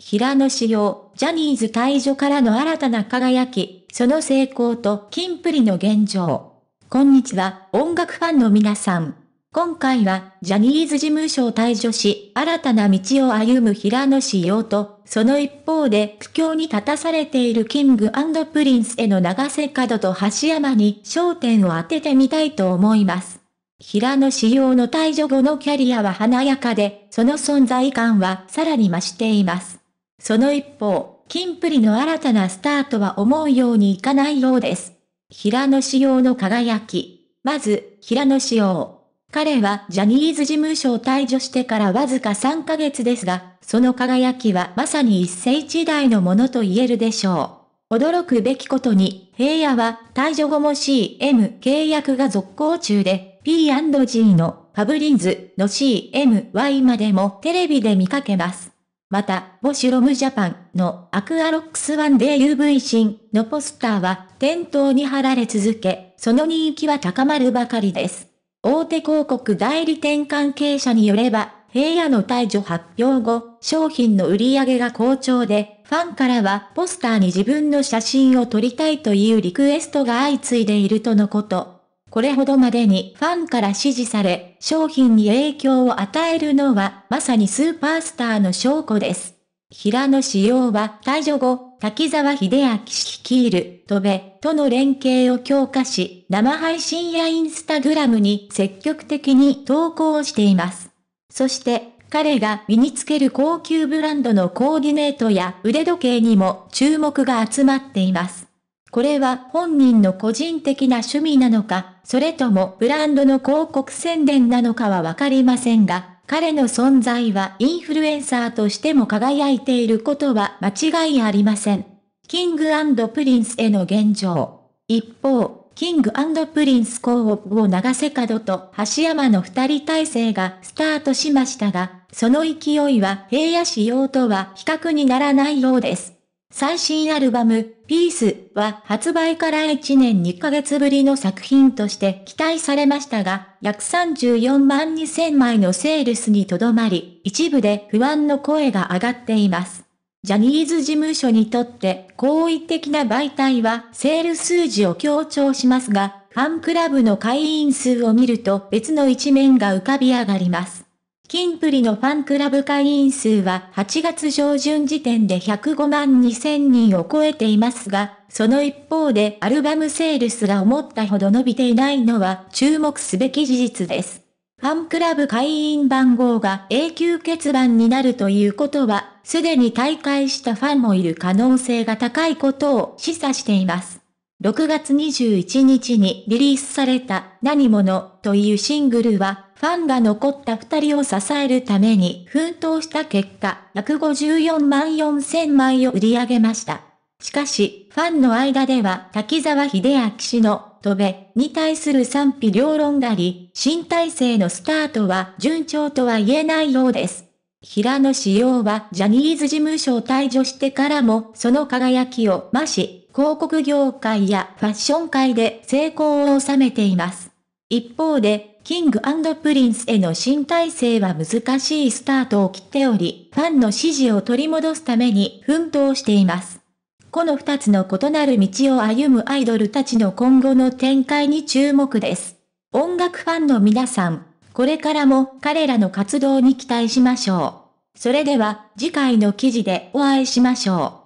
平野紫耀、ジャニーズ退場からの新たな輝き、その成功と金プリの現状。こんにちは、音楽ファンの皆さん。今回は、ジャニーズ事務所を退場し、新たな道を歩む平野紫耀と、その一方で苦境に立たされているキングプリンスへの流せ角と橋山に焦点を当ててみたいと思います。平野紫耀の退場後のキャリアは華やかで、その存在感はさらに増しています。その一方、金プリの新たなスタートは思うようにいかないようです。平野紫耀の輝き。まず、平野紫耀。彼はジャニーズ事務所を退場してからわずか3ヶ月ですが、その輝きはまさに一世一代のものと言えるでしょう。驚くべきことに、平野は退場後も CM 契約が続行中で、P&G のファブリーズの CMY までもテレビで見かけます。また、ボシュロムジャパンのアクアロックスワンデー UV 新のポスターは店頭に貼られ続け、その人気は高まるばかりです。大手広告代理店関係者によれば、平野の退場発表後、商品の売り上げが好調で、ファンからはポスターに自分の写真を撮りたいというリクエストが相次いでいるとのこと。これほどまでにファンから支持され、商品に影響を与えるのは、まさにスーパースターの証拠です。平野志陽は退場後、滝沢秀明率いる、戸部との連携を強化し、生配信やインスタグラムに積極的に投稿しています。そして、彼が身につける高級ブランドのコーディネートや腕時計にも注目が集まっています。これは本人の個人的な趣味なのか、それともブランドの広告宣伝なのかはわかりませんが、彼の存在はインフルエンサーとしても輝いていることは間違いありません。キングプリンスへの現状。一方、キングプリンス候補を長瀬角と橋山の二人体制がスタートしましたが、その勢いは平野仕様とは比較にならないようです。最新アルバム、ピースは発売から1年2ヶ月ぶりの作品として期待されましたが、約34万2000枚のセールスにとどまり、一部で不安の声が上がっています。ジャニーズ事務所にとって好意的な媒体はセール数字を強調しますが、ファンクラブの会員数を見ると別の一面が浮かび上がります。金プリのファンクラブ会員数は8月上旬時点で105万2000人を超えていますが、その一方でアルバムセールスが思ったほど伸びていないのは注目すべき事実です。ファンクラブ会員番号が永久欠番になるということは、すでに退会したファンもいる可能性が高いことを示唆しています。6月21日にリリースされた何者というシングルはファンが残った二人を支えるために奮闘した結果、154万4000枚を売り上げました。しかし、ファンの間では滝沢秀明氏の戸部に対する賛否両論があり、新体制のスタートは順調とは言えないようです。平野志陽はジャニーズ事務所を退場してからもその輝きを増し、広告業界やファッション界で成功を収めています。一方で、キングプリンスへの新体制は難しいスタートを切っており、ファンの支持を取り戻すために奮闘しています。この二つの異なる道を歩むアイドルたちの今後の展開に注目です。音楽ファンの皆さん、これからも彼らの活動に期待しましょう。それでは次回の記事でお会いしましょう。